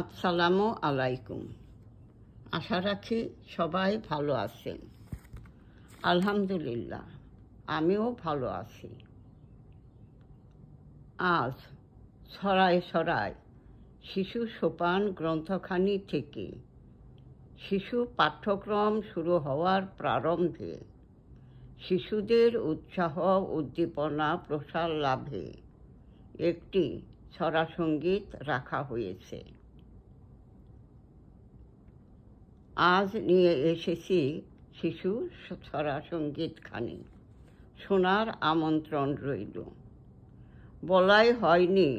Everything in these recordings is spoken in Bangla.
আসসালামু আলাইকুম আশা রাখি সবাই ভালো আছেন আলহামদুলিল্লাহ আমিও ভালো আছি আজ সরাই সরাই শিশু সোপান গ্রন্থখানি থেকে শিশু পাঠ্যক্রম শুরু হওয়ার প্রারম্ভে শিশুদের উৎসাহ উদ্দীপনা প্রসার লাভে একটি সরাসঙ্গীত রাখা হয়েছে আজ নিয়ে এসেছি শিশু ছড়া সঙ্গীতখানি শোনার আমন্ত্রণ রইল বলাই হয়নি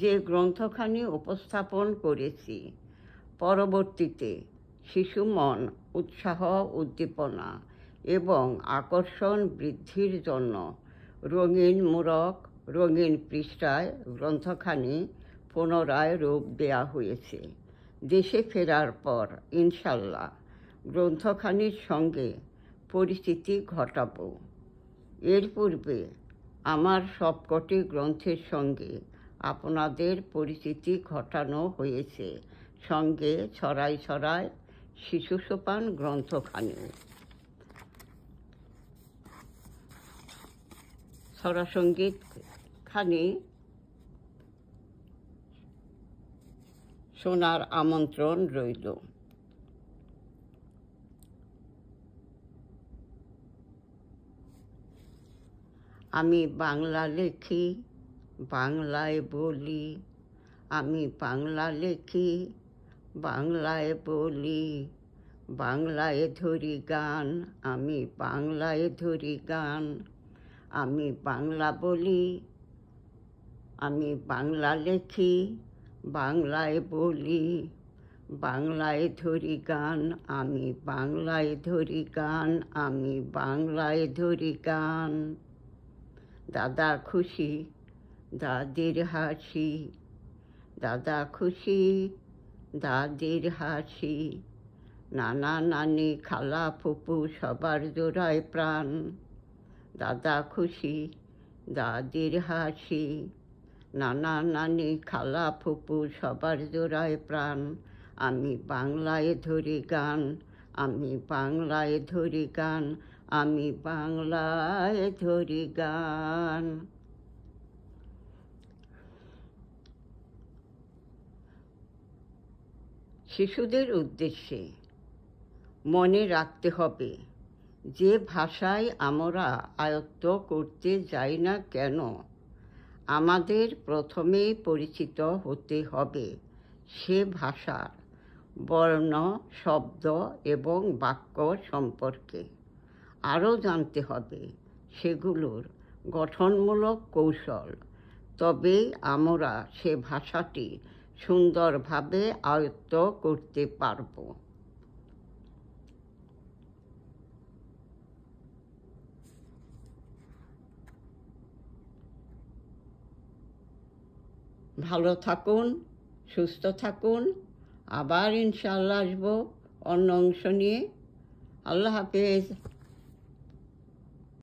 যে গ্রন্থখানি উপস্থাপন করেছি পরবর্তীতে শিশু মন উৎসাহ উদ্দীপনা এবং আকর্ষণ বৃদ্ধির জন্য রঙিন মূরক রঙিন পৃষ্ঠায় গ্রন্থখানি পুনরায় রূপ দেয়া হয়েছে দেশে ফেরার পর ইনশাল্লাহ গ্রন্থখানির সঙ্গে পরিস্থিতি ঘটাব এর পূর্বে আমার সবকটি গ্রন্থের সঙ্গে আপনাদের পরিস্থিতি ঘটানো হয়েছে সঙ্গে ছড়াই ছড়ায় শিশু সোপান গ্রন্থখানি সরাসঙ্গীত খানি শোনার আমন্ত্রণ রইল আমি বাংলা লেখি বাংলায় বলি আমি বাংলা লেখি বাংলায় বলি বাংলায় ধরি গান আমি বাংলায় ধরি গান আমি বাংলা বলি আমি বাংলা লেখি বাংলায় বলি বাংলায় ধরি গান আমি বাংলায় ধরি গান আমি বাংলায় ধরি গান দাদা খুশি দাদির হাসি দাদা খুশি দাদির হাসি নানা নানি খালা ফুপু সবার জোড়ায় প্রাণ দাদা খুশি দাদির হাসি নানা নানি খালা ফুপু সবার জোড়ায় প্রাণ আমি বাংলায় ধরি গান আমি বাংলায় ধরি গান আমি বাংলায় ধরি গান শিশুদের উদ্দেশ্যে মনে রাখতে হবে যে ভাষায় আমরা আয়ত্ত করতে যাই না কেন আমাদের প্রথমে পরিচিত হতে হবে সে ভাষার বর্ণ শব্দ এবং বাক্য সম্পর্কে আরও জানতে হবে সেগুলোর গঠনমূলক কৌশল তবে আমরা সে ভাষাটি সুন্দরভাবে আয়ত্ত করতে পারবো ভালো থাকুন সুস্থ থাকুন আবার ইনশাল্লাহ আসবো অন্য অংশ নিয়ে আল্লাহ হাফেজ